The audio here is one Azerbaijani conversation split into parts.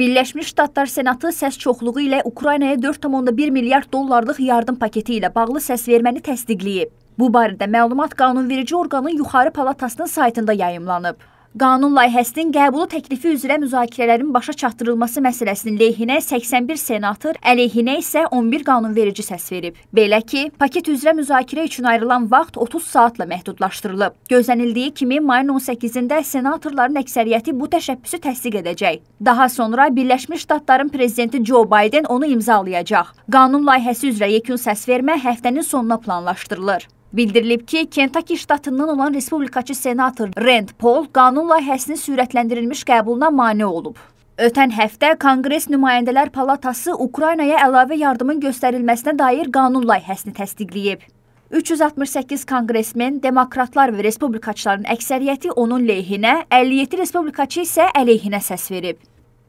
Birləşmiş Ştatlar Senatı səs çoxluğu ilə Ukraynaya 4,1 milyard dollarlıq yardım paketi ilə bağlı səsverməni təsdiqləyib. Bu barədə məlumat qanunverici orqanın yuxarı palatasının saytında yayımlanıb. Qanun layihəsinin qəbulu təklifi üzrə müzakirələrin başa çatdırılması məsələsinin lehinə 81 senator, əleyhinə isə 11 qanunverici səs verib. Belə ki, paket üzrə müzakirə üçün ayrılan vaxt 30 saatla məhdudlaşdırılıb. Gözlənildiyi kimi mayın 18-də senatorların əksəriyyəti bu təşəbbüsü təsdiq edəcək. Daha sonra Birləşmiş Ştatların prezidenti Joe Biden onu imzalayacaq. Qanun layihəsi üzrə yekun səsvermə həftənin sonuna planlaşdırılır. Bildirilib ki, Kentucky ştatından olan respublikaçı senator Rand Paul qanun layihəsinin sürətləndirilmiş qəbuluna mane olub. Ötən həftə Konqres Nümayəndələr Palatası Ukraynaya əlavə yardımın göstərilməsinə dair qanun layihəsini təsdiqləyib. 368 konqresmen, demokratlar və respublikaçıların əksəriyyəti onun lehinə, 57 respublikaçı isə əleyhinə səs verib.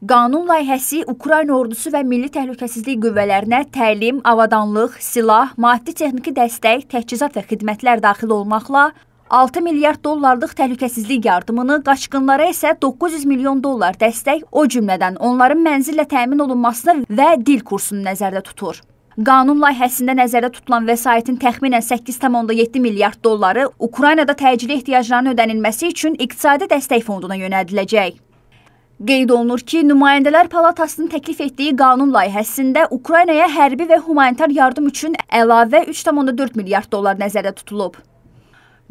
Qanun layihəsi Ukrayna ordusu və Milli Təhlükəsizlik qüvvələrinə təlim, avadanlıq, silah, maddi texniki dəstək, təchizat və xidmətlər daxil olmaqla 6 milyard dollarlıq təhlükəsizlik yardımını, qaçqınlara isə 900 milyon dollar dəstək, o cümlədən onların mənzillə təmin olunmasını və dil kursunu nəzərdə tutur. Qanun layihəsində nəzərdə tutulan vəsaitin təxminən 8,7 milyard dolları Ukraynada təcili ehtiyaclarının ödənilməsi üçün iqtisadi dəstək fonduna yönədiləcək. Qeyd olunur ki, Nümayəndələr Palatasının təklif etdiyi qanun layihəsində Ukraynaya hərbi və humanitar yardım üçün əlavə 3,4 milyard dollar nəzərdə tutulub.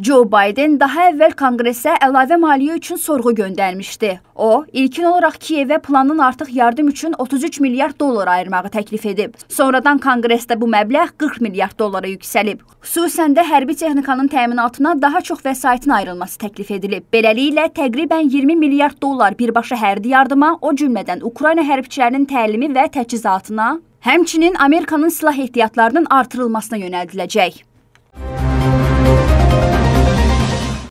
Joe Biden daha əvvəl Konqresə əlavə maliyyə üçün sorğu göndərmişdi. O, ilkin olaraq Kiyevə planın artıq yardım üçün 33 milyard dollar ayırmağı təklif edib. Sonradan Konqresdə bu məbləğ 40 milyard dollara yüksəlib. Xüsusən də hərbi texnikanın təminatına daha çox vəsaitin ayrılması təklif edilib. Beləliklə, təqribən 20 milyard dollar birbaşa hərbi yardıma, o cümlədən Ukrayna hərbçilərinin təlimi və təchizatına, həmçinin Amerikanın silah ehtiyatlarının artırılmasına yönəldiləcək.